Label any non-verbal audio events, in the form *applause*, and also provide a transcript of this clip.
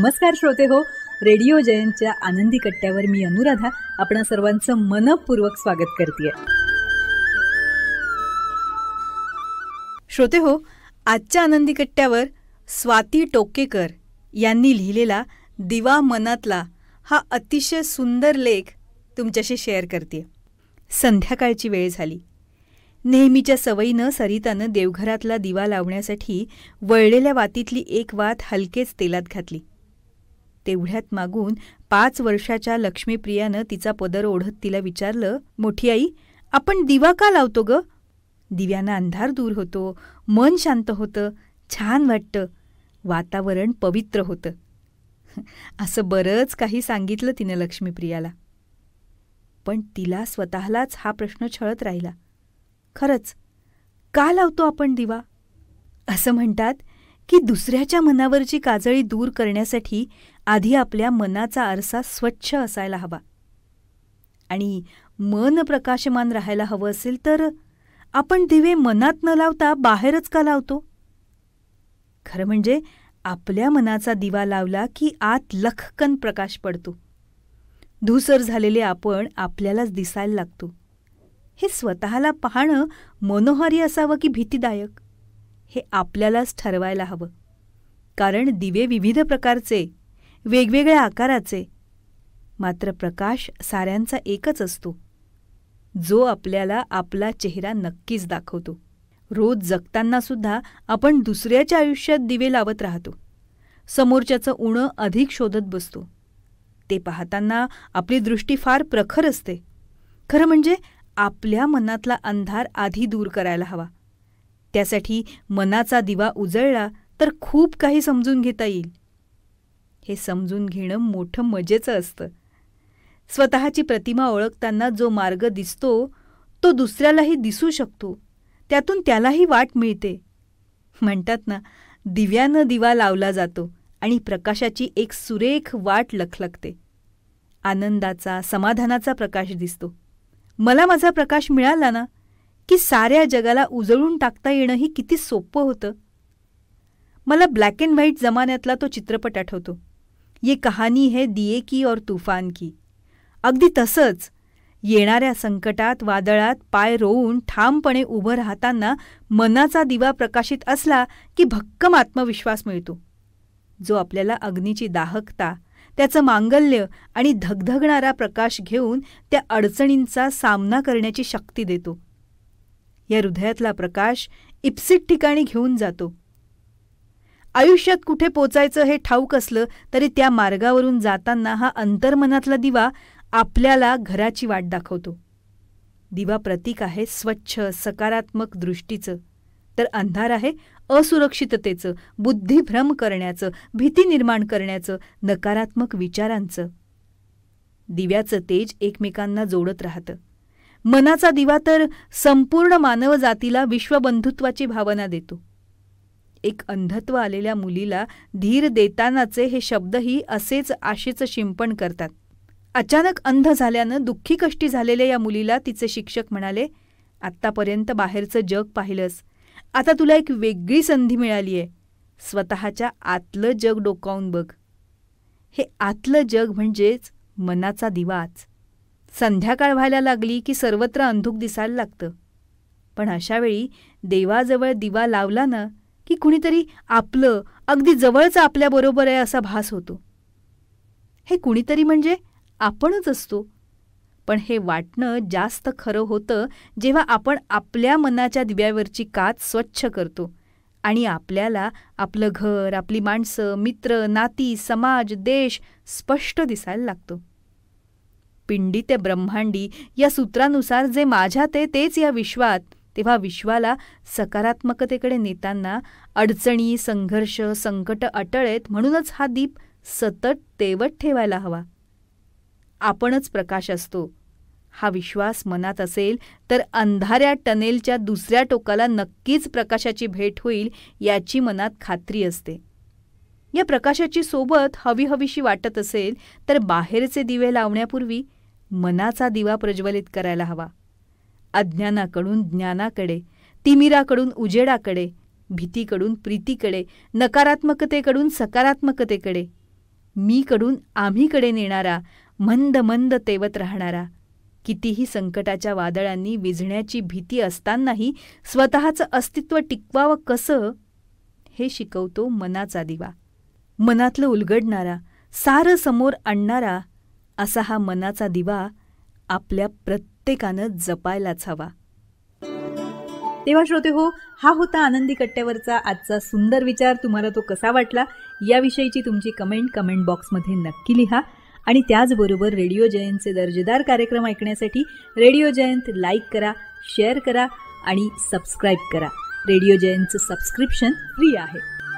नमस्कार श्रोते हो रेडिओ जयंतच्या आनंदी कट्ट्यावर मी अनुराधा आपण सर्वांचं मनपूर्वक स्वागत करते श्रोते हो आजच्या आनंदी कट्ट्यावर स्वाती टोकेकर यांनी लिहिलेला दिवा मनातला हा अतिशय सुंदर लेख तुमच्याशी शेअर करते संध्याकाळची वेळ झाली नेहमीच्या सवयीनं सरितानं देवघरातला दिवा लावण्यासाठी वळलेल्या वातीतली एक वात हलकेच तेलात घातली तेवढ्यात मागून पाच वर्षाच्या लक्ष्मीप्रियानं तिचा पदर ओढत तिला विचारलं मोठी आई आपण दिवा का लावतो ग दिव्यानं अंधार दूर होतो मन शांत होतं छान वाटतं वातावरण पवित्र होतं *laughs* असं बरंच काही सांगितलं तिनं लक्ष्मीप्रियाला पण तिला स्वतःलाच हा प्रश्न छळत राहिला खरंच का लावतो आपण दिवा असं म्हणतात की दुसऱ्याच्या मनावरची काजळी दूर करण्यासाठी आधी आपल्या मनाचा आरसा स्वच्छ असायला हवा आणि मन प्रकाशमान राहायला हवं असेल तर आपण दिवे मनात न लावता बाहेरच का लावतो खरं म्हणजे आपल्या मनाचा दिवा लावला की आत लखकन प्रकाश पडतो धूसर झालेले आपण आपल्यालाच दिसायला लागतो हे स्वतःला पाहणं मनोहारी असावं की भीतीदायक हे आपल्यालाच ठरवायला हवं कारण दिवे विविध प्रकारचे वेगवेगळ्या आकाराचे मात्र प्रकाश साऱ्यांचा एकच असतो जो आपल्याला आपला चेहरा नक्कीच दाखवतो रोज जगताना सुद्धा आपण दुसऱ्याच्या आयुष्यात दिवे लावत राहतो समोरच्याचं उणं अधिक शोधत बसतो ते पाहताना आपली दृष्टी फार प्रखर असते खरं म्हणजे आपल्या मनातला अंधार आधी दूर करायला हवा त्यासाठी मनाचा दिवा उजळला तर खूप काही समजून घेता येईल हे समजून घेणं मोठं मजेचं असतं स्वतःची प्रतिमा ओळखताना जो मार्ग दिसतो तो दुसऱ्यालाही दिसू शकतो त्यातून त्यालाही वाट मिळते म्हणतात ना दिव्यानं दिवा लावला जातो आणि प्रकाशाची एक सुरेख वाट लखलखते आनंदाचा समाधानाचा प्रकाश दिसतो मला माझा प्रकाश मिळाला ना की साऱ्या जगाला उजळून टाकता येणंही किती सोपं होतं मला ब्लॅक अँड व्हाईट जमान्यातला तो चित्रपट आठवतो ये कहाणी है दिये की और तुफान की अगदी तसंच येणाऱ्या संकटात वादळात पाय रोवून ठामपणे उभं राहताना मनाचा दिवा प्रकाशित असला की भक्कम आत्मविश्वास मिळतो जो आपल्याला अग्नीची दाहकता त्याचं मांगल्य आणि धगधगणारा प्रकाश घेऊन त्या अडचणींचा सामना करण्याची शक्ती देतो या हृदयातला प्रकाश इप्सित ठिकाणी घेऊन जातो आयुष्यात कुठे पोचायचं हे ठाऊक असलं तरी त्या मार्गावरून जाताना हा अंतर्मनातला दिवा आपल्याला घराची वाट दाखवतो दिवा प्रतीक आहे स्वच्छ सकारात्मक दृष्टीचं तर अंधार आहे असुरक्षिततेचं बुद्धिभ्रम करण्याचं भीती निर्माण करण्याचं नकारात्मक विचारांचं दिव्याचं तेज एकमेकांना जोडत राहतं मनाचा दिवा तर संपूर्ण मानवजातीला विश्वबंधुत्वाची भावना देतो एक अंधत्व आलेल्या मुलीला धीर देतानाचे हे शब्दही असेच आशेचं शिंपण करतात अचानक अंध झाल्यानं दुःखी कष्टी झालेल्या या मुलीला तिचे शिक्षक म्हणाले आत्तापर्यंत बाहेरचं जग पाहिलंस आता तुला एक वेगळी संधी मिळाली आहे स्वतःच्या आतलं जग डोकावून बघ हे आतलं जग म्हणजेच मनाचा दिवाच संध्याकाळ व्हायला लागली की सर्वत्र अंधूक दिसायला लागतं पण अशावेळी देवाजवळ दिवा लावला ना की कुणीतरी आपलं अगदी जवळच आपल्याबरोबर आहे असा भास होतो हे कुणीतरी म्हणजे आपणच असतो पण हे वाटणं जास्त खरं होतं जेव्हा आपण आपल्या मनाच्या दिव्यावरची कात स्वच्छ करतो आणि आपल्याला आपलं घर आपली माणसं मित्र नाती समाज देश स्पष्ट दिसायला लागतो पिंडी ते ब्रह्मांडी या सूत्रानुसार जे माझ्या ते तेच या विश्वात तेव्हा विश्वाला सकारात्मकतेकडे नेताना अडचणी संघर्ष संकट अटळेत म्हणूनच हा दीप सतत तेवत ठेवायला हवा आपणच प्रकाश असतो हा विश्वास मनात असेल तर अंधाऱ्या टनेलच्या दुसऱ्या टोकाला नक्कीच प्रकाशाची भेट होईल याची मनात खात्री असते या प्रकाशाची सोबत हवीहवीशी वाटत असेल तर बाहेरचे दिवे लावण्यापूर्वी मनाचा दिवा प्रज्वलित करायला हवा अज्ञानाकडून ज्ञानाकडे तिमिराकडून उजेडाकडे भीतीकडून प्रीतीकडे नकारात्मकतेकडून सकारात्मकतेकडे मीकडून आम्हीकडे नेणारा मंद मंद तेवत राहणारा कितीही संकटाच्या वादळांनी विझण्याची भीती असतानाही स्वतःचं अस्तित्व टिकवावं कसं हे शिकवतो मनाचा दिवा मनातलं उलगडणारा सारं समोर आणणारा असा हा मनाचा दिवा आपल्या प्रत्येकानं जपायलाच हवा तेव्हा श्रोते हो हा होता आनंदी कट्ट्यावरचा आजचा सुंदर विचार तुम्हाला तो कसा वाटला याविषयीची तुमची कमेंट कमेंट बॉक्समध्ये नक्की लिहा आणि त्याचबरोबर रेडिओ जयंतचे दर्जेदार कार्यक्रम ऐकण्यासाठी रेडिओ जयंत लाईक करा शेअर करा आणि सबस्क्राईब करा रेडिओ जयंतचं सबस्क्रिप्शन फ्री आहे